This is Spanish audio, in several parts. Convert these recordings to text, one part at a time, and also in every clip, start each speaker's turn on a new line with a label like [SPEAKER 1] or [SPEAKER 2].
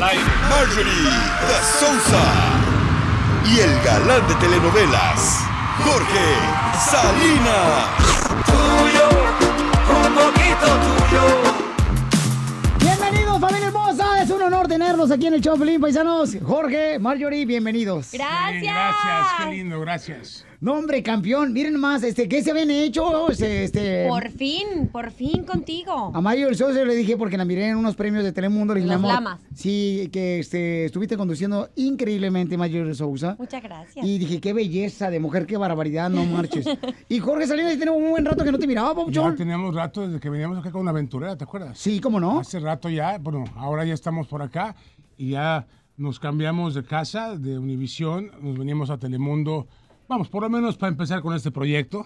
[SPEAKER 1] Marjorie de Sousa. Y el galán de telenovelas, Jorge Salinas.
[SPEAKER 2] Tuyo, un poquito tuyo. Bienvenidos, familia hermosa. Es un honor tenerlos aquí en el show Paisanos. Jorge, Marjorie, bienvenidos. Gracias.
[SPEAKER 1] gracias, qué lindo, gracias.
[SPEAKER 2] No, hombre, campeón, miren más, este, ¿qué se habían hecho? Este, este, por
[SPEAKER 3] fin, por fin contigo.
[SPEAKER 2] A Mario del socio le dije porque la miré en unos premios de Telemundo. Le Sí, que este, estuviste conduciendo increíblemente, Mario del Sousa.
[SPEAKER 3] Muchas gracias. Y dije,
[SPEAKER 1] qué belleza de
[SPEAKER 2] mujer, qué barbaridad, no marches.
[SPEAKER 1] y Jorge Salinas, tenemos un buen rato que no te miraba, John. Ya teníamos rato desde que veníamos acá con una aventurera, ¿te acuerdas? Sí, cómo no. Hace rato ya, bueno, ahora ya estamos por acá y ya nos cambiamos de casa, de Univisión, nos venimos a Telemundo Vamos, por lo menos para empezar con este proyecto.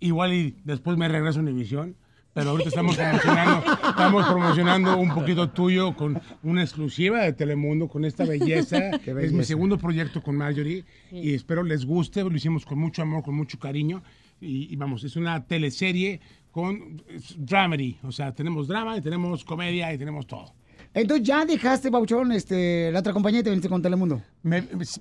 [SPEAKER 1] Igual y después me regreso a emisión, pero ahorita estamos promocionando, estamos promocionando un poquito tuyo con una exclusiva de Telemundo, con esta belleza. Es mi segundo proyecto con Marjorie y espero les guste, lo hicimos con mucho amor, con mucho cariño. Y, y vamos, es una teleserie con dramedy, o sea, tenemos drama y tenemos comedia y tenemos todo. Entonces ya dejaste, Bauchón, este, la otra compañía y te viniste con Telemundo.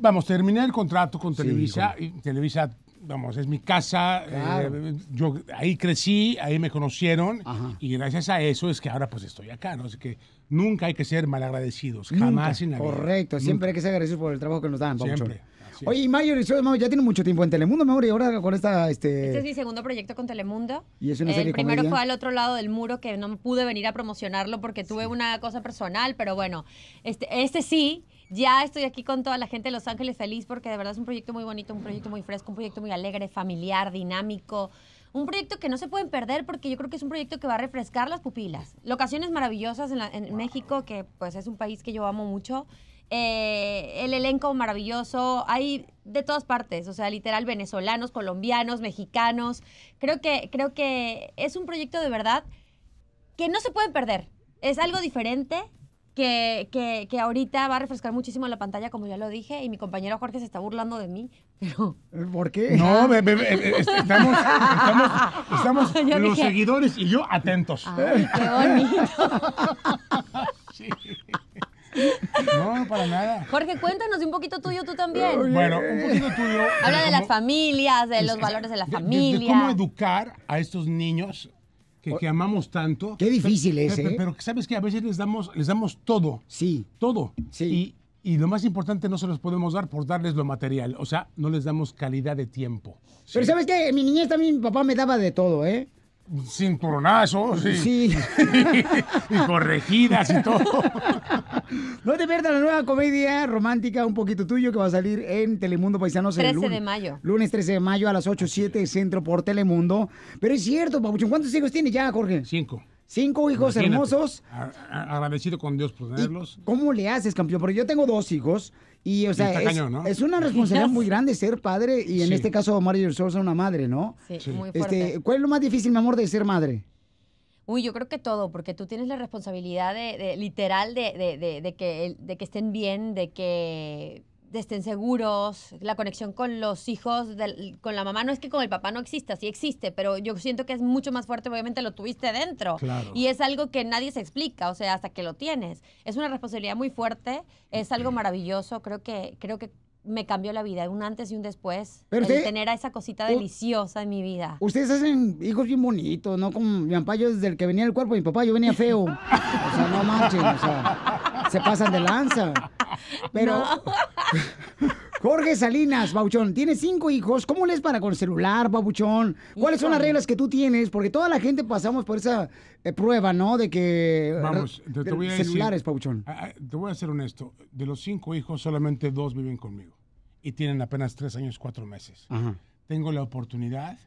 [SPEAKER 1] vamos, terminé el contrato con Televisa. Televisa, vamos, es mi casa. Eh, yo ahí crecí, ahí me conocieron. Y gracias a eso es que ahora pues estoy acá, ¿no? Así que nunca hay que ser malagradecidos, jamás en la Correcto, siempre
[SPEAKER 2] hay que ser agradecidos por el trabajo que nos dan, Siempre. Oye, y Mayor, ya tiene mucho tiempo en Telemundo, y ahora con esta... Este... este es mi
[SPEAKER 3] segundo proyecto con Telemundo. Y es una El
[SPEAKER 1] primero fue al
[SPEAKER 3] otro lado del muro, que no pude venir a promocionarlo porque tuve una cosa personal, pero bueno, este, este sí, ya estoy aquí con toda la gente de Los Ángeles feliz porque de verdad es un proyecto muy bonito, un proyecto muy fresco, un proyecto muy alegre, familiar, dinámico. Un proyecto que no se pueden perder porque yo creo que es un proyecto que va a refrescar las pupilas. Locaciones maravillosas en, México, que pues es un país que yo amo mucho. Eh, el elenco maravilloso, hay de todas partes, o sea, literal venezolanos, colombianos, mexicanos. Creo que, creo que es un proyecto de verdad que no se pueden perder. Es algo diferente, que, ahorita va a refrescar muchísimo la pantalla, como ya lo dije, y mi compañero Jorge se está burlando de mí,
[SPEAKER 1] pero... ¿Por qué? No, eh, eh, estamos, los seguidores y yo atentos. Ay, qué bonito. No, para nada.
[SPEAKER 3] Jorge, cuéntanos un poquito tuyo tú también. Bueno, un poquito
[SPEAKER 1] tuyo. Habla
[SPEAKER 3] de, las familias, de los valores de la familia. cómo
[SPEAKER 1] educar a estos niños que, amamos tanto. Qué difícil es, ¿eh? Pero, sabes que a veces les damos, les damos todo. Sí. Todo. Sí. Y, lo más importante no se los podemos dar por darles lo material. O sea, no les damos calidad de tiempo.
[SPEAKER 2] Pero sabes que en mi niñez también mi papá me daba de todo, ¿eh?
[SPEAKER 1] sin y, sí. y, corregidas y todo.
[SPEAKER 2] No te pierdas la nueva comedia romántica, un poquito tuyo, que va a salir en Telemundo Paisanos. 13 el lunes, de mayo. Lunes 13 de mayo a las 8, 7, centro por Telemundo. Pero es cierto, Pabuchón, ¿cuántos hijos tiene ya, Jorge? Cinco. Cinco hijos hermosos.
[SPEAKER 1] Agradecido con Dios por tenerlos.
[SPEAKER 2] ¿Cómo le haces, campeón? Porque yo tengo dos hijos. Y, o sea, es, una responsabilidad muy grande ser padre y en este caso Mario Sosa una madre, ¿no?
[SPEAKER 1] Sí, muy este, fuerte.
[SPEAKER 2] ¿Cuál es lo más difícil, mi amor, de ser madre?
[SPEAKER 3] Uy, yo creo que todo, porque tú tienes la responsabilidad de, literal que, de que estén bien, de que estén seguros, la conexión con los hijos, con la mamá, no es que con el papá no exista, sí existe, pero yo siento que es mucho más fuerte, obviamente lo tuviste dentro. Y es algo que nadie se explica, o sea, hasta que lo tienes. Es una responsabilidad muy fuerte, es algo maravilloso, creo que, creo que me cambió la vida, un antes y un después. Pero tener a esa cosita deliciosa en mi vida.
[SPEAKER 2] Ustedes hacen hijos bien bonitos, ¿no? Como mi papá, desde el que venía el cuerpo, mi papá, yo venía feo. O sea, no manchen, o sea, se pasan de lanza. Pero, Jorge Salinas, bauchón, tienes cinco hijos. ¿Cómo les para con celular, bauchón? ¿Cuáles son las reglas que tú tienes? Porque toda la gente pasamos por esa eh, prueba, ¿no? De que. Vamos, te, voy a Celulares, decir,
[SPEAKER 1] ah, ah, te voy a ser honesto. De los cinco hijos, solamente dos viven conmigo. Y tienen apenas tres años, cuatro meses. Tengo la oportunidad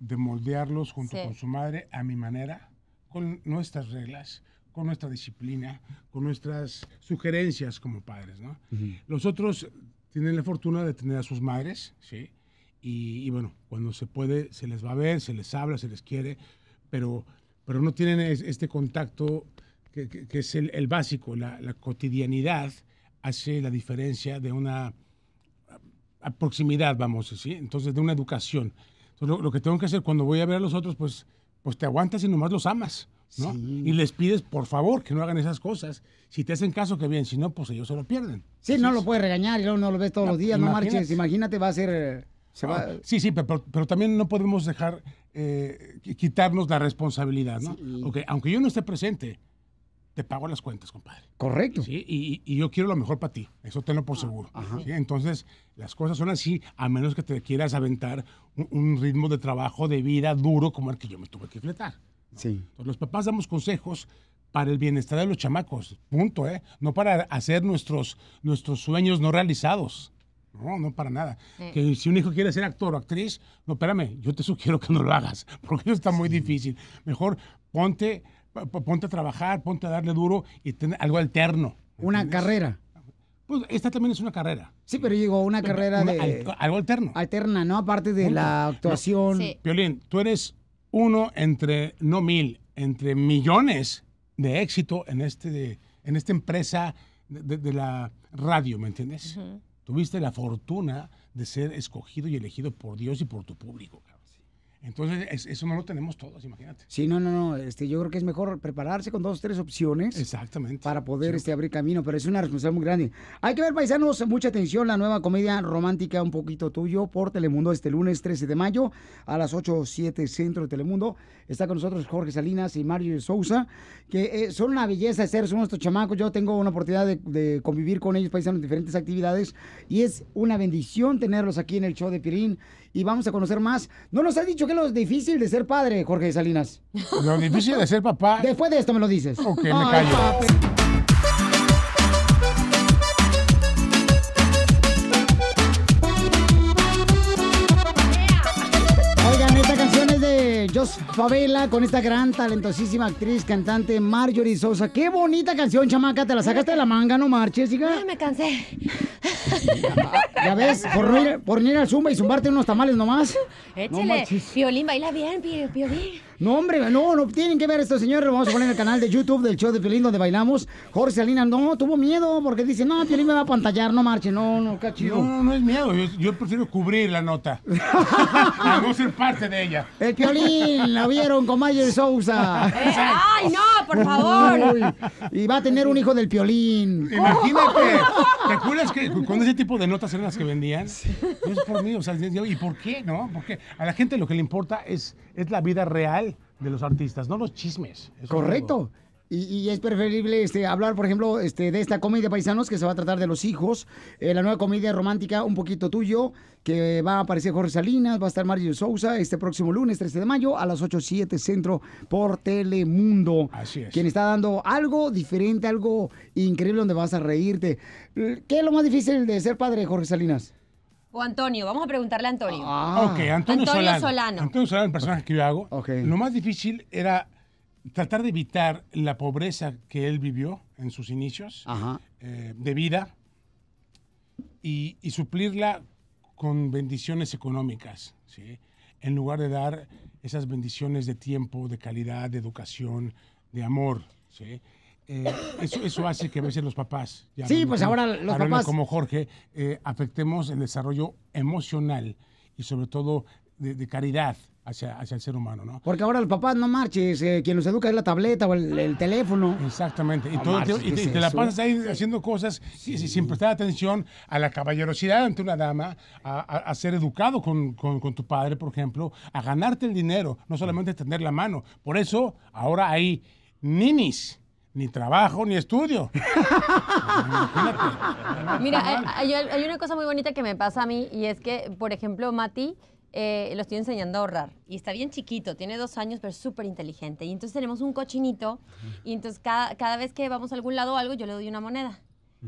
[SPEAKER 1] de moldearlos junto con su madre a mi manera, con nuestras reglas con nuestra disciplina, con nuestras sugerencias como padres, ¿no? Los otros tienen la fortuna de tener a sus madres, ¿sí? Y, bueno, cuando se puede, se les va a ver, se les habla, se les quiere, pero, pero no tienen este contacto que, es el, básico, la, cotidianidad hace la diferencia de una proximidad, vamos, ¿sí? Entonces, de una educación. Entonces, lo, lo que tengo que hacer cuando voy a ver a los otros, pues, pues te aguantas y nomás los amas. Y les pides, por favor, que no hagan esas cosas. Si te hacen caso, que bien. Si no, pues ellos se lo
[SPEAKER 2] pierden. Sí, no lo puedes regañar y no lo ves todos los días. No marches.
[SPEAKER 1] Imagínate, va a ser... Eh, ah, sí, sí, pero, también no podemos dejar eh, quitarnos la responsabilidad, ¿no? aunque yo no esté presente, te pago las cuentas, compadre. Correcto. Y, yo quiero lo mejor para ti, eso tenlo por ah, seguro. Entonces, las cosas son así, a menos que te quieras aventar un, un, ritmo de trabajo, de vida duro como el que yo me tuve que fletar los papás damos consejos para el bienestar de los chamacos, punto, ¿eh? No para hacer nuestros, nuestros sueños no realizados. No, no para nada. Que si un hijo quiere ser actor o actriz, no, espérame, yo te sugiero que no lo hagas, porque eso está muy difícil. Mejor ponte, ponte a trabajar, ponte a darle duro y tener algo alterno. ¿Una carrera? Pues esta también es una carrera.
[SPEAKER 2] Sí, pero digo, una carrera de...
[SPEAKER 1] Algo alterno. Alterna, ¿no? Aparte de la actuación. Violín, Piolín, tú eres uno entre, no mil, entre millones de éxito en, este, en esta empresa de, la radio, ¿me entiendes? Tuviste la fortuna de ser escogido y elegido por Dios y por tu público. Entonces, eso no lo tenemos todos, imagínate.
[SPEAKER 2] Sí, no, no, no. Este, yo creo que es mejor prepararse con dos tres opciones. Exactamente. Para poder este, abrir camino, pero es una responsabilidad muy grande. Hay que ver, paisanos, mucha atención, la nueva comedia romántica Un Poquito Tuyo por Telemundo este lunes 13 de mayo a las 8 7 Centro de Telemundo. Está con nosotros Jorge Salinas y Mario Sousa, que eh, son una belleza de ser, son nuestros chamacos. Yo tengo una oportunidad de, de, convivir con ellos, paisanos, en diferentes actividades. Y es una bendición tenerlos aquí en el show de Pirín y vamos a conocer más. No nos has dicho que es lo difícil de ser padre, Jorge Salinas. Lo difícil de ser papá. Después de esto me lo dices. Ok, me callo. Favela con esta gran, talentosísima actriz, cantante Marjorie Sosa. Qué bonita canción, chamaca. Te la sacaste de la manga, no marches, hija. Ay, me cansé. Ya, ves, por no, ir, al zumba y zumbarte unos tamales nomás. Échale.
[SPEAKER 3] violín, baila bien, violín
[SPEAKER 2] no, hombre, no, no tienen que ver esto, señores. Lo vamos a poner en el canal de YouTube del show de Piolín donde bailamos. Jorge Salinas no tuvo miedo porque dice, no, Piolín me va a pantallar, no marche, no, no, cachido. No, no,
[SPEAKER 1] no es miedo, yo, prefiero cubrir la nota. a no ser parte de ella. El Piolín la vieron con Mayer
[SPEAKER 2] Sousa. Eh,
[SPEAKER 1] ¡Ay, no, por favor!
[SPEAKER 2] y va a tener un hijo del
[SPEAKER 1] Piolín. Imagínate, ¿te acuerdas que con ese tipo de notas eran las que vendían? Sí. por mí, o sea, ¿y por qué, no? Porque a la gente lo que le importa es es la vida real de los artistas, no los chismes. Correcto. Y, es
[SPEAKER 2] preferible este, hablar, por ejemplo, este, de esta comedia paisanos que se va a tratar de los hijos, eh, la nueva comedia romántica Un poquito tuyo, que va a aparecer Jorge Salinas, va a estar Mario Sousa este próximo lunes 13 de mayo a las 8:07 Centro por Telemundo. Así es. Quien está dando algo diferente, algo increíble donde vas a reírte. ¿Qué es lo más difícil de ser padre, Jorge Salinas?
[SPEAKER 3] O Antonio, vamos a preguntarle a Antonio. Ah, ah. ok, Antonio, Solano.
[SPEAKER 1] Antonio Solano, el personaje que yo hago. Lo más difícil era tratar de evitar la pobreza que él vivió en sus inicios eh, de vida y, y, suplirla con bendiciones económicas, ¿sí? en lugar de dar esas bendiciones de tiempo, de calidad, de educación, de amor. ¿sí? Eh, eso, eso, hace que a veces los papás, sí, pues ahora los papás como Jorge, eh, afectemos el desarrollo emocional y sobre todo de, caridad hacia, el ser humano, ¿no?
[SPEAKER 2] Porque ahora los papás no marches, eh, quien los educa es la tableta o el, teléfono. Exactamente, y, te, y la pasas
[SPEAKER 1] ahí haciendo cosas sin prestar atención a la caballerosidad ante una dama, a, ser educado con, con, con, tu padre, por ejemplo, a ganarte el dinero, no solamente tener la mano. Por eso ahora hay ninis ni trabajo, ni estudio. Mira,
[SPEAKER 3] eh, hay, una cosa muy bonita que me pasa a mí y es que, por ejemplo, Mati, eh, lo estoy enseñando a ahorrar y está bien chiquito, tiene dos años, pero es súper inteligente. Y entonces tenemos un cochinito y entonces cada, cada vez que vamos a algún lado o algo, yo le doy una moneda.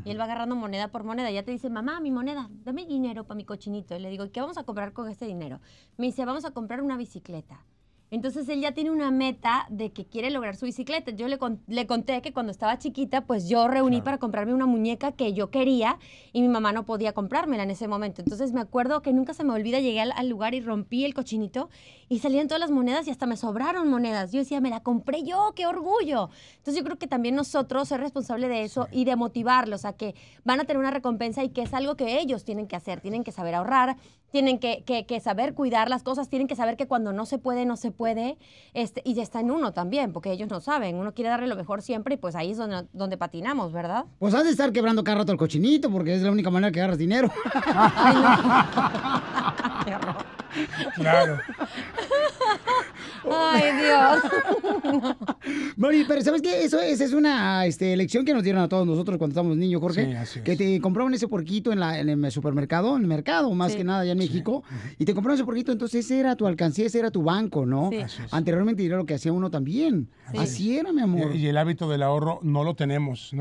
[SPEAKER 3] Y él va agarrando moneda por moneda. Ya te dice, mamá, mi moneda, dame dinero para mi cochinito. Y le digo, ¿qué vamos a comprar con este dinero? Me dice, vamos a comprar una bicicleta. Entonces él ya tiene una meta de que quiere lograr su bicicleta. Yo le, conté que cuando estaba chiquita, pues yo reuní para comprarme una muñeca que yo quería y mi mamá no podía comprármela en ese momento. Entonces me acuerdo que nunca se me olvida, llegué al, lugar y rompí el cochinito y salían todas las monedas y hasta me sobraron monedas. Yo decía, me la compré yo, qué orgullo. Entonces yo creo que también nosotros ser responsable de eso y de motivarlos a que van a tener una recompensa y que es algo que ellos tienen que hacer, tienen que saber ahorrar, tienen que, que, saber cuidar las cosas, tienen que saber que cuando no se puede, no se puede, este, y ya está en uno también, porque ellos no saben, uno quiere darle lo mejor siempre y pues ahí es donde, patinamos, ¿verdad?
[SPEAKER 2] Pues has de estar quebrando cada rato el cochinito, porque es la única manera que agarras dinero. Claro. Ay, Dios. pero ¿sabes qué? Eso, esa es una este, lección que nos dieron a todos nosotros cuando estábamos niños, Jorge. Que te compraban ese porquito en, el supermercado, en el mercado, más que nada, allá en México. Y te compraban ese porquito, entonces ese era tu alcancía, ese era tu banco, ¿no? Anteriormente era lo que hacía uno también. Así, era, mi amor. Y,
[SPEAKER 1] el hábito del ahorro no lo tenemos.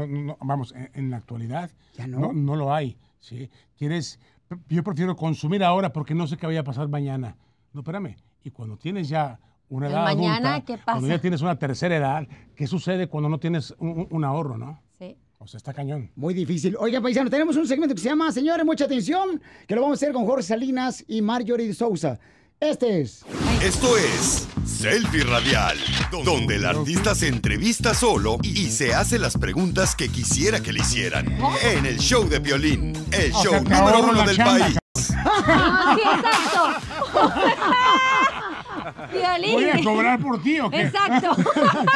[SPEAKER 1] vamos, en, la actualidad ya no. no lo hay. Quieres, yo prefiero consumir ahora porque no sé qué vaya a pasar mañana. No, espérame. Y cuando tienes ya una edad mañana, ¿qué pasa? cuando ya tienes una tercera edad, ¿qué sucede cuando no tienes un, ahorro, no? Sí. O sea, está cañón. Muy difícil. Oiga,
[SPEAKER 2] paisano, tenemos un segmento que se llama, señores, mucha atención, que lo vamos a hacer con Jorge Salinas y Marjorie Souza. Este es.
[SPEAKER 1] Esto es Selfie Radial, donde el artista se entrevista solo y se hace las preguntas que quisiera que le hicieran. En el show de violín, el show número uno del país. ¿Qué
[SPEAKER 3] Voy a cobrar por
[SPEAKER 1] tío. qué? Exacto.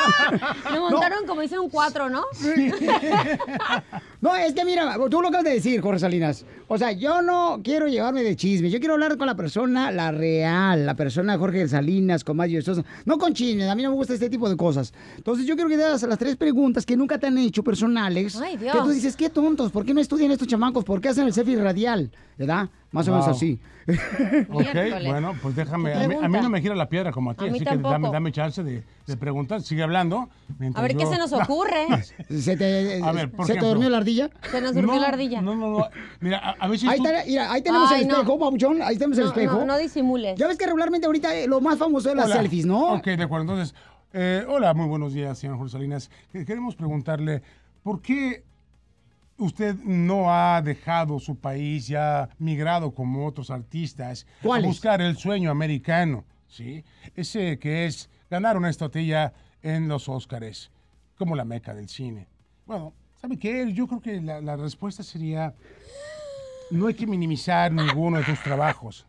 [SPEAKER 3] Me montaron, como hice un cuatro, ¿no? Sí.
[SPEAKER 2] no, es que mira, tú lo acabas de decir, Jorge Salinas. O sea, yo no quiero llevarme de chisme. Yo quiero hablar con la persona, la real, la persona Jorge Salinas, con Mario Sosa. No con chisme. a mí no me gusta este tipo de cosas. Entonces, yo quiero que te hagas las tres preguntas que nunca te han hecho personales. Ay, Que tú dices, qué tontos, ¿por qué no estudian estos chamacos? ¿Por qué hacen el selfie radial? ¿Verdad? Más o menos así.
[SPEAKER 1] ok, bueno, pues déjame. A mí, no me gira la piedra como a ti, así que dame, dame chance de, preguntar. Sigue hablando. A ver qué se nos ocurre. ¿Se, te, ¿se te durmió la
[SPEAKER 2] ardilla? Se nos durmió la ardilla. No, no, no.
[SPEAKER 1] Mira, a, ver si Ahí, ahí tenemos el espejo, no. Ahí tenemos el espejo. No, no
[SPEAKER 2] disimules. Ya ves que regularmente ahorita eh, lo más famoso es las selfies,
[SPEAKER 1] ¿no? Ok, de acuerdo. Entonces, eh, hola, muy buenos días, señor Jorge Salinas. Queremos preguntarle, ¿por qué usted no ha dejado su país, ya ha migrado como otros artistas a buscar el sueño americano, ¿sí? Ese que es ganar una estotilla en los Oscars, como la meca del cine. Bueno, ¿sabe qué? Yo creo que la, respuesta sería no hay que minimizar ninguno de tus trabajos.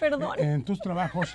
[SPEAKER 1] Perdón. en tus trabajos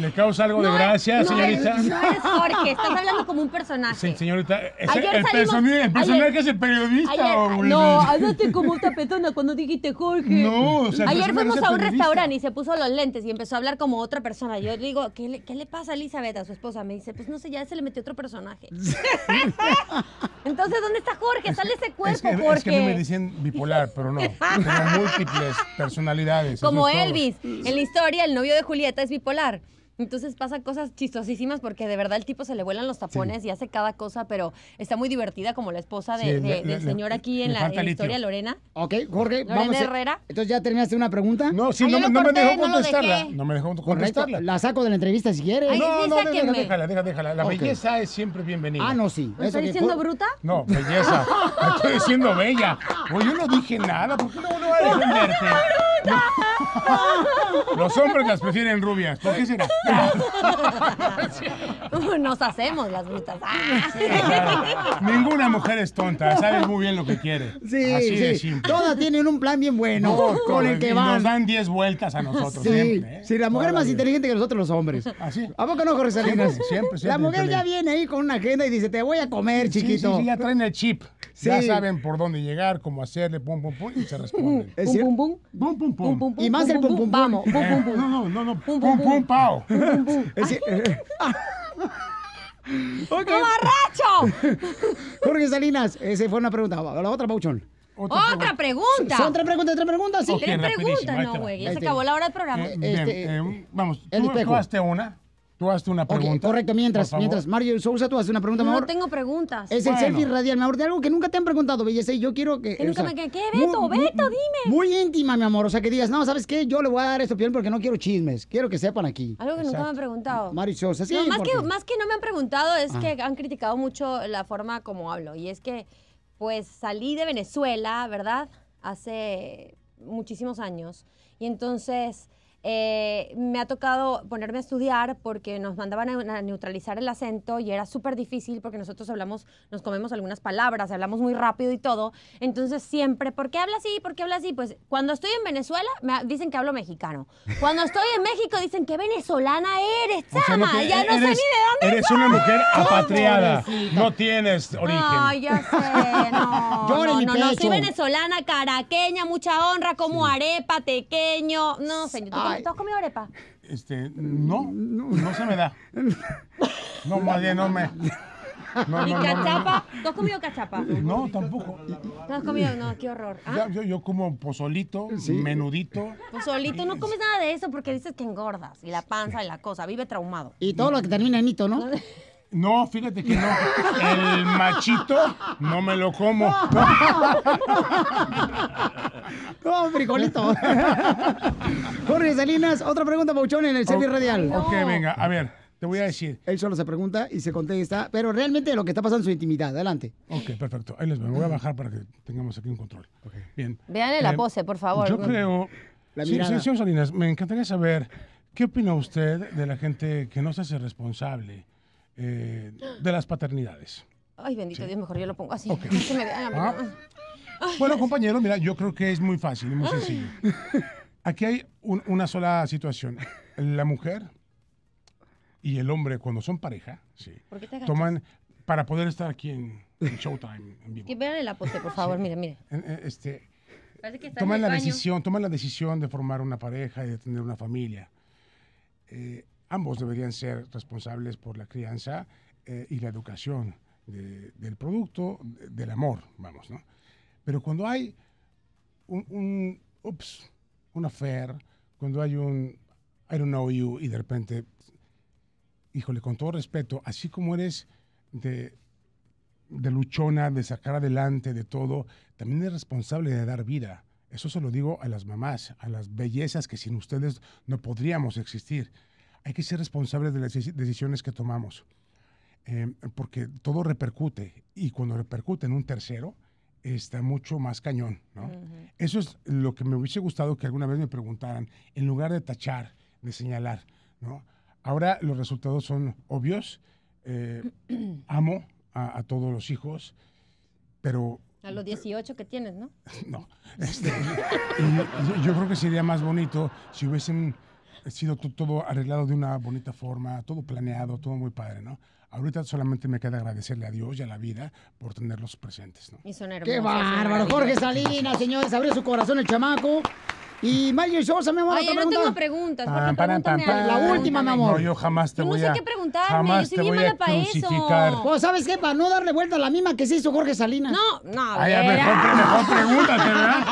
[SPEAKER 1] ¿Le causa algo de gracia, señorita? no señorita? no es Jorge, estás hablando
[SPEAKER 3] como un personaje. Sí,
[SPEAKER 1] señorita, ayer el, salimos, personaje, es el periodista. no, hazte
[SPEAKER 3] como otra persona cuando dijiste Jorge. No, o sea, Ayer fuimos a un restaurante y se puso los lentes y empezó a hablar como otra persona. Yo le digo, ¿qué le, ¿qué le pasa a Elizabeth, a su esposa? Me dice, pues no sé, ya se le metió otro personaje. Entonces, ¿dónde está Jorge? Sale ese cuerpo, Jorge. Es que a me
[SPEAKER 1] dicen bipolar, pero no. Tengo múltiples personalidades. Como Elvis. En la
[SPEAKER 3] historia, el novio de Julieta es bipolar. Entonces pasa cosas chistosísimas porque de verdad el tipo se le vuelan los tapones y hace cada cosa, pero está muy divertida como la esposa del señor aquí en la, historia, Lorena.
[SPEAKER 2] Ok, Jorge, Lorena vamos. Herrera. entonces ya terminaste una pregunta. No, sí, no, no, me dejó contestarla. No, me
[SPEAKER 1] dejó contestarla.
[SPEAKER 2] La saco de la entrevista si quieres. no, no, déjala,
[SPEAKER 1] déjala, déjala, La belleza es siempre bienvenida. Ah, no, sí. ¿Me estás diciendo bruta? No, belleza. estoy diciendo bella. Oye, yo no dije nada. ¿Por qué no, no va a defenderte? Los hombres las prefieren rubias. ¿Por qué será?
[SPEAKER 3] Nos hacemos las brutas.
[SPEAKER 1] Ah. Ninguna mujer es tonta. sabes muy bien lo que quiere. Sí, Así de
[SPEAKER 2] Todas tienen un plan bien bueno con el que van. Nos dan
[SPEAKER 1] 10 vueltas a nosotros. Sí,
[SPEAKER 2] ¿eh? la mujer es más inteligente que nosotros los hombres. ¿Así? ¿Ah, ¿A poco no, Jorge Salinas? Siempre, siempre, La mujer ya viene ahí con una agenda y dice, te voy a comer, chiquito. ya
[SPEAKER 1] traen el chip. Ya saben por dónde llegar, cómo hacerle, pum, pum, pum, y se responden.
[SPEAKER 2] pum, pum? Pum, pum, pum pum. pum, y más el pum pum. Vamos, pum pum pum. No, no, no, Pum pum pum, pao. ¡Qué
[SPEAKER 1] eh.
[SPEAKER 2] Jorge Salinas, esa fue una pregunta. La otra, Pauchón.
[SPEAKER 3] Otra, pregunta. Son tres
[SPEAKER 2] preguntas, tres preguntas, sí. tres preguntas, no, güey. Ya se acabó la hora del programa. Eh, este, eh, vamos, tú, una. Tú hazte una pregunta. correcto, mientras, mientras. Mario Sousa, tú haces una pregunta, amor. No
[SPEAKER 3] tengo preguntas. Es el selfie radial,
[SPEAKER 2] mi amor, de algo que nunca te han preguntado, belleza, y yo quiero que... Que nunca ¿Qué, Beto? Beto, dime. Muy íntima, mi amor, o sea, que digas, no, ¿sabes qué? Yo le voy a dar esto opinión porque no quiero chismes, quiero que sepan aquí. Algo que nunca me
[SPEAKER 3] han preguntado.
[SPEAKER 2] Mario Sousa, no, más, que,
[SPEAKER 3] más que no me han preguntado es ah. que han criticado mucho la forma como hablo, y es que, pues, salí de Venezuela, ¿verdad? Hace muchísimos años, y entonces eh, me ha tocado ponerme a estudiar porque nos mandaban a, neutralizar el acento y era súper difícil porque nosotros hablamos, nos comemos algunas palabras, hablamos muy rápido y todo. Entonces siempre, ¿por qué habla así? ¿Por qué hablas así? Pues cuando estoy en Venezuela me dicen que hablo mexicano. Cuando estoy en México dicen que venezolana eres, chama. ya eh, no sé ni de dónde
[SPEAKER 1] Eres una mujer apatriada. No tienes origen.
[SPEAKER 3] no, sé, no. soy venezolana, caraqueña, mucha honra, como arepa, tequeño. No, señor. ¿Tú has comido arepa?
[SPEAKER 1] Este, no, no se me da. No, madre, no me... No, ¿Y cachapa?
[SPEAKER 3] ¿Tú has comido cachapa?
[SPEAKER 1] No, tampoco. ¿Tú has comido? No,
[SPEAKER 3] qué horror. Ah. yo,
[SPEAKER 1] yo, como pozolito, menudito.
[SPEAKER 3] Pozolito, no comes nada de eso porque dices que engordas y la panza y la cosa, vive traumado.
[SPEAKER 2] Y todo
[SPEAKER 1] lo que termina en hito, ¿no? No, fíjate que no. El machito no me lo como. No, frijolito.
[SPEAKER 2] Jorge Salinas, otra pregunta, Pauchón, en el okay, radial. venga, a ver, te voy a decir. Él solo se pregunta y se contesta, pero realmente lo que está pasando es su intimidad. Adelante. Ok, perfecto.
[SPEAKER 1] Ahí les voy, voy a bajar para que tengamos aquí un control. Bien. Vean la eh, pose, por favor. Yo creo... La sí, señor Salinas, me encantaría saber qué opina usted de la gente que no se hace responsable eh, de las paternidades.
[SPEAKER 3] Ay, bendito Dios, mejor yo lo pongo así.
[SPEAKER 1] Bueno, compañero, mira, yo creo que es muy fácil es muy sencillo. Aquí hay una sola situación. La mujer y el hombre, cuando son pareja, sí, ¿Por te toman para poder estar aquí en, Showtime, en vivo. Que
[SPEAKER 3] vean el aporte, por favor, Mira, mire.
[SPEAKER 1] toman la decisión, toman la decisión de formar una pareja y de tener una familia. Eh, ambos deberían ser responsables por la crianza eh, y la educación del producto, del amor, vamos, ¿no? Pero cuando hay un, un ups, una affair, cuando hay un I don't know you y de repente, híjole, con todo respeto, así como eres de, de luchona, de sacar adelante, de todo, también eres responsable de dar vida. Eso se lo digo a las mamás, a las bellezas que sin ustedes no podríamos existir. Hay que ser responsables de las decisiones que tomamos, eh, porque todo repercute y cuando repercute en un tercero, está mucho más cañón, ¿no? Eso es lo que me hubiese gustado que alguna vez me preguntaran, en lugar de tachar, de señalar, ¿no? Ahora los resultados son obvios. Eh, amo a, todos los hijos, pero...
[SPEAKER 3] A los 18 que tienes, ¿no?
[SPEAKER 1] No. Este, yo creo que sería más bonito si hubiesen sido todo arreglado de una bonita forma, todo planeado, todo muy padre, ¿no? Ahorita solamente me queda agradecerle a Dios y a la vida por tenerlos presentes. ¿no? ¡Qué bárbaro! Jorge
[SPEAKER 2] Salinas, señores, abrió su corazón el chamaco. Y Mayer Sosa, mi amor, Oye, no tengo preguntas. Pan, la última, mi amor. No, yo
[SPEAKER 1] jamás te voy a... No sé qué preguntarme, jamás yo soy bien mala para eso. Pues,
[SPEAKER 2] ¿sabes qué? Para no darle vuelta a la misma que se hizo Jorge Salinas. No, no, Ay, a ver, mejor pregúntate, ¿verdad?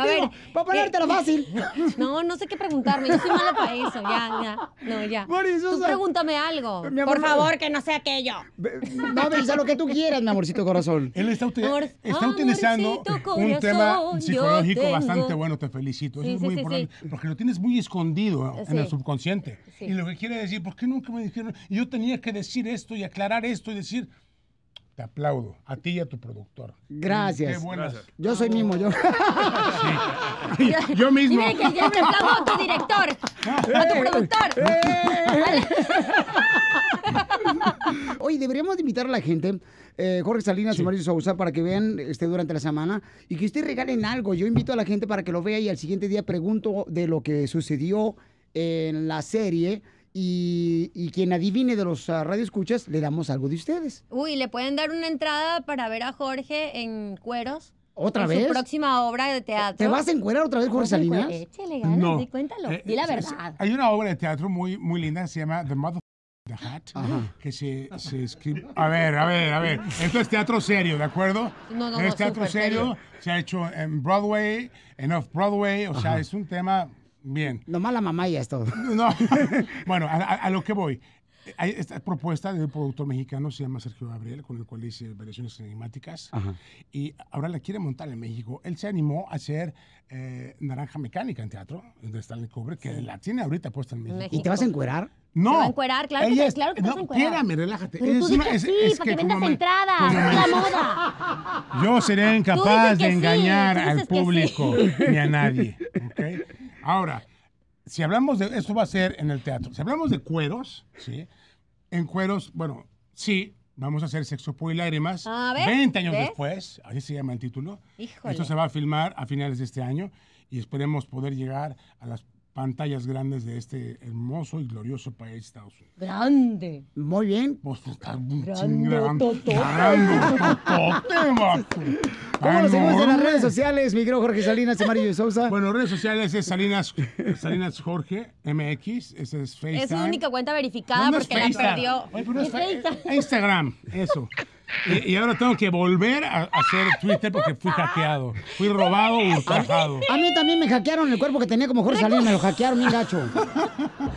[SPEAKER 2] A ver.
[SPEAKER 3] Para ponértelo fácil. No, no sé qué preguntarme. Yo soy mala para eso. Ya, ya. No, ya. tú pregúntame algo. por favor, que no sea aquello. No, pensar lo
[SPEAKER 2] que tú quieras, mi amorcito
[SPEAKER 1] corazón. Él está, utilizando un tema psicológico bastante bueno. Te felicito. Eso es muy importante. Porque lo tienes muy escondido en el subconsciente. Y lo que quiere decir, ¿por qué nunca me dijeron? Yo tenía que decir esto y aclarar esto y decir aplaudo, a ti y a tu productor.
[SPEAKER 2] Gracias. Qué buenas. Yo soy mismo, yo. yo, mismo. Miren que yo me aplaudo a tu director, a tu eh, productor. Eh. Oye, deberíamos invitar a la gente, eh, Jorge Salinas y Mario Sousa, para que vean este, durante la semana y que ustedes regalen algo. Yo invito a la gente para que lo vea y al siguiente día pregunto de lo que sucedió en la serie y, quien adivine de los uh, radioescuchas, le damos algo de ustedes.
[SPEAKER 3] Uy, le pueden dar una entrada para ver a Jorge en cueros. ¿Otra en vez? Su próxima obra de teatro. ¿Te vas a encuerar
[SPEAKER 1] otra vez, Jorge Salinas? Échale ganas, no. cuéntalo. Eh, di la eh, verdad. Hay una obra de teatro muy, muy linda que se llama The Mother The Hat, que se, se, escribe... A ver, a ver, a ver. Esto es teatro serio, ¿de acuerdo? No, no, es no, teatro serio, se ha hecho en Broadway, en Off-Broadway, o sea, es un tema Bien. Nomás la mamá y esto. No, bueno, a, a lo que voy. Hay esta propuesta de un productor mexicano, se llama Sergio Gabriel, con el cual hice variaciones cinemáticas. Y ahora la quiere montar en México. Él se animó a hacer eh, Naranja Mecánica en teatro, donde de el cobre que la tiene ahorita puesta en México. ¿Y te vas a encuerar? No. Te va a encuerar, claro que, claro que te no, vas a encuerar. relájate. Pero es tú es, sí, para que, vendas entradas, la moda. Yo seré incapaz de engañar al público ni a nadie. ¿okay? Ahora, si hablamos de, esto va a ser en el teatro, si hablamos de cueros, ¿sí? En cueros, bueno, sí, vamos a hacer Sexo, Pueblo y Lágrimas. A 20 años después, Ahí se llama el título. Esto se va a filmar a finales de este año y esperemos poder llegar a las pantallas grandes de este hermoso y glorioso país, Estados
[SPEAKER 3] Unidos. Grande.
[SPEAKER 1] Muy bien. Pues está grande. Grande, ¿Cómo ah, nos seguimos en las redes sociales, mi Jorge Salinas, Mario Sousa? Bueno, redes sociales es Salinas, Salinas Jorge MX, ese es Facebook. Es su única cuenta verificada porque la perdió. Instagram, eso. Eh, y, ahora tengo que volver a hacer Twitter porque fui hackeado. Fui robado o A mí también me
[SPEAKER 2] hackearon el cuerpo que tenía como Jorge Salinas. Me lo hackearon, mi gacho.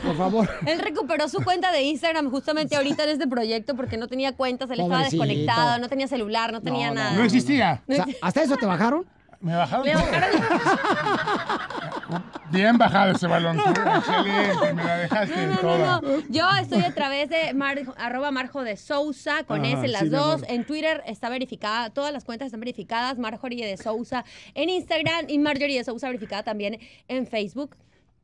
[SPEAKER 1] Por favor.
[SPEAKER 3] Él recuperó su cuenta de Instagram justamente ahorita en este proyecto porque no tenía cuenta, se le estaba desconectado, no tenía celular, no tenía nada. No
[SPEAKER 1] existía. ¿Hasta eso te bajaron? Me bajaron.
[SPEAKER 3] Me bajaron.
[SPEAKER 1] Bien bajado ese balón. excelente, la dejaste
[SPEAKER 3] Yo estoy a través de mar, arroba Marjo de Sousa, con ese las dos. En Twitter está verificada, todas las cuentas están verificadas. Marjorie de Sousa en Instagram y Marjorie de Sousa verificada también en Facebook.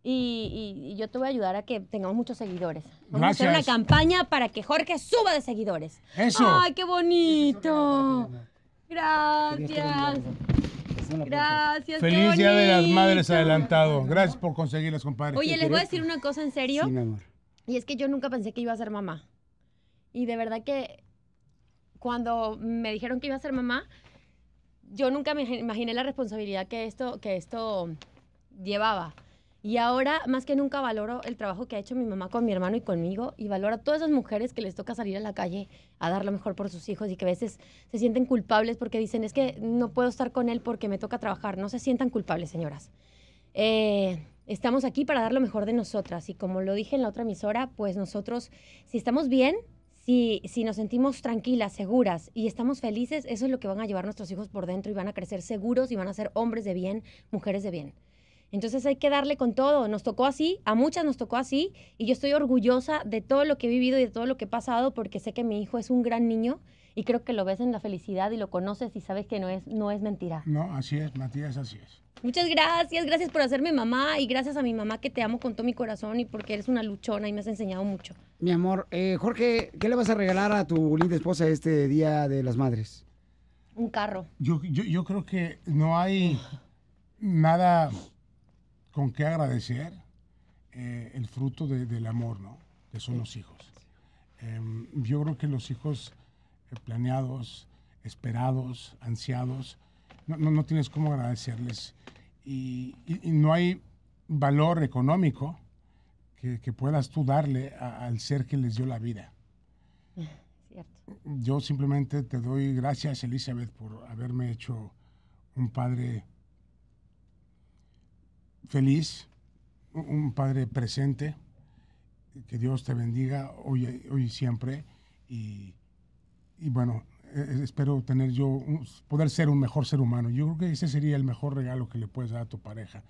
[SPEAKER 3] Y, yo te voy a ayudar a que tengamos muchos seguidores. Vamos a hacer una campaña para que Jorge suba de seguidores. ¡Ay, qué bonito! Gracias. Gracias. Feliz Día de las Madres adelantado.
[SPEAKER 1] Gracias por conseguirlas, compadre. Oye, les voy a decir
[SPEAKER 3] una cosa en serio. Sí, amor. Y es que yo nunca pensé que iba a ser mamá. Y de verdad que cuando me dijeron que iba a ser mamá, yo nunca me imaginé la responsabilidad que esto, que esto llevaba. Y ahora, más que nunca, valoro el trabajo que ha hecho mi mamá con mi hermano y conmigo y valoro a todas esas mujeres que les toca salir a la calle a dar lo mejor por sus hijos y que a veces se sienten culpables porque dicen, es que no puedo estar con él porque me toca trabajar. No se sientan culpables, señoras. Eh, estamos aquí para dar lo mejor de nosotras y como lo dije en la otra emisora, pues nosotros, si estamos bien, si, si nos sentimos tranquilas, seguras y estamos felices, eso es lo que van a llevar nuestros hijos por dentro y van a crecer seguros y van a ser hombres de bien, mujeres de bien. Entonces hay que darle con todo. Nos tocó así, a muchas nos tocó así, y yo estoy orgullosa de todo lo que he vivido y de todo lo que he pasado porque sé que mi hijo es un gran niño y creo que lo ves en la felicidad y lo conoces y sabes que no es, no es mentira.
[SPEAKER 1] No, así es, Matías, así es.
[SPEAKER 3] Muchas gracias, gracias por hacerme mi mamá y gracias a mi mamá que te amo con todo mi corazón y porque eres una luchona y me has enseñado mucho.
[SPEAKER 2] Mi amor, eh, Jorge, ¿qué le vas a regalar a tu linda esposa este Día de las Madres?
[SPEAKER 3] Un
[SPEAKER 1] carro. Yo, yo creo que no hay nada con qué agradecer eh, el fruto del amor, ¿no? Que son los hijos. Em, yo creo que los hijos eh, planeados, esperados, ansiados, no, no, tienes cómo agradecerles. Y, no hay valor económico que, puedas tú darle al ser que les dio la vida. Yo simplemente te doy gracias, Elizabeth, por haberme hecho un padre feliz, un padre presente. Que Dios te bendiga hoy, hoy y siempre. Y, bueno, e, e, espero tener yo, poder ser un mejor ser humano. Yo creo que ese sería el mejor regalo que le puedes dar a tu pareja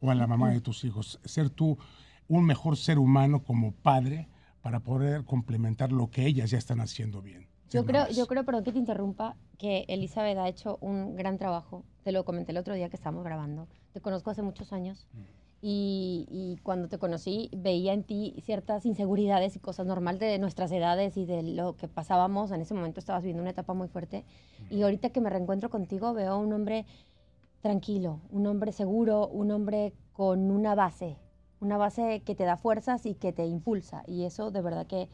[SPEAKER 1] o a la mamá de tus hijos. Ser tú un mejor ser humano como padre para poder complementar lo que ellas ya están haciendo bien. Yo creo, yo
[SPEAKER 3] creo, perdón que te interrumpa, que Elizabeth ha hecho un gran trabajo. Te lo comenté el otro día que estábamos grabando. Te conozco hace muchos años. Y, y, cuando te conocí veía en ti ciertas inseguridades y cosas normales de nuestras edades y de lo que pasábamos. En ese momento estabas viviendo una etapa muy fuerte. Y ahorita que me reencuentro contigo veo un hombre tranquilo, un hombre seguro, un hombre con una base, una base que te da fuerzas y que te impulsa. Y eso de verdad que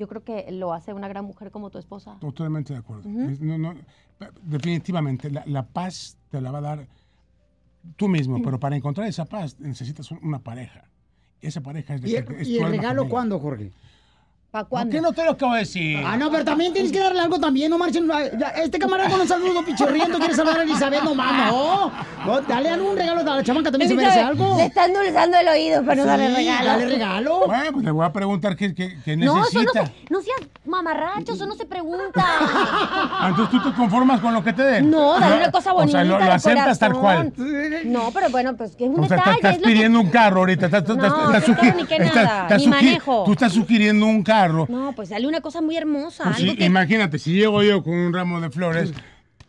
[SPEAKER 3] yo creo que lo hace una gran mujer como tu esposa.
[SPEAKER 1] Totalmente de acuerdo. definitivamente, la, paz te la va a dar tú mismo, pero para encontrar esa paz necesitas una pareja. Esa pareja es de ¿Y, es ¿y el regalo cuándo, Jorge? ¿Para cuándo? ¿Qué no te lo acabo de decir? Ah, no, pero también tienes
[SPEAKER 2] que darle algo también, no marchen. Ah, este camarada con un saludo pichorriento quiere salvar a Elizabeth, no mames, no. Dale algún regalo a la chamanca, también se merece algo. Le están dulzando el oído, pero no dale regalo. Dale regalo.
[SPEAKER 1] Bueno, pues le voy a preguntar qué, qué, qué no, necesita.
[SPEAKER 3] No, no, seas mamarracho, eso no se pregunta.
[SPEAKER 1] Ah, entonces tú te conformas con lo que te den. No, dale una cosa bonita. O sea, lo, aceptas tal cual.
[SPEAKER 3] No, pero bueno, pues que es un o sea, detalle. Estás pidiendo
[SPEAKER 1] un carro ahorita. no, ni que nada, ni manejo. Tú estás sugiriendo un carro no,
[SPEAKER 3] pues sale una cosa muy hermosa. Pues
[SPEAKER 1] imagínate, si llego yo con un ramo de flores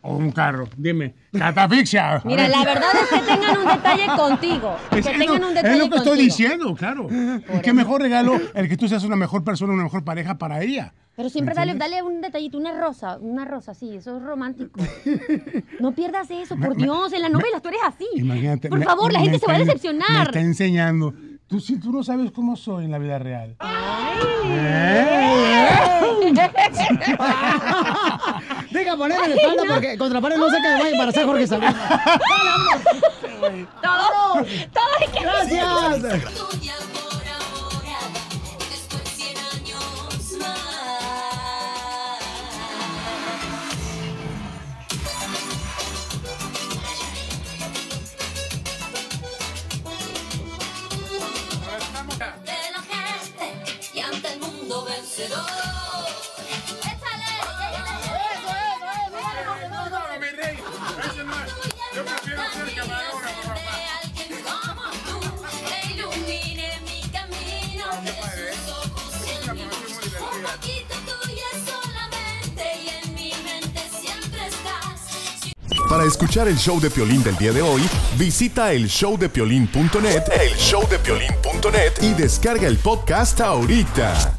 [SPEAKER 1] o un carro, dime, catafixia. Mira, la verdad
[SPEAKER 3] es que tengan un detalle contigo.
[SPEAKER 2] que tengan lo, un detalle es lo que estoy
[SPEAKER 1] diciendo, claro. y Qué mejor regalo el que tú seas una mejor persona, una mejor pareja para ella.
[SPEAKER 3] Pero siempre dale, dale, un detallito, una rosa, una rosa, sí, eso es romántico. No pierdas eso, por Dios, en la novela tú eres así.
[SPEAKER 1] Imagínate. Por favor, la gente se va a decepcionar. Me está enseñando Tú sí, tú no sabes cómo soy en la vida real.
[SPEAKER 2] Deja ponerme la espalda porque contraparte no sé qué para va a embarazar Jorge Sabino. Todo, todo Gracias.
[SPEAKER 1] escuchar el show de Piolín del día de hoy, visita el showdepiolín.net, el showdepiolín.net y descarga el podcast ahorita.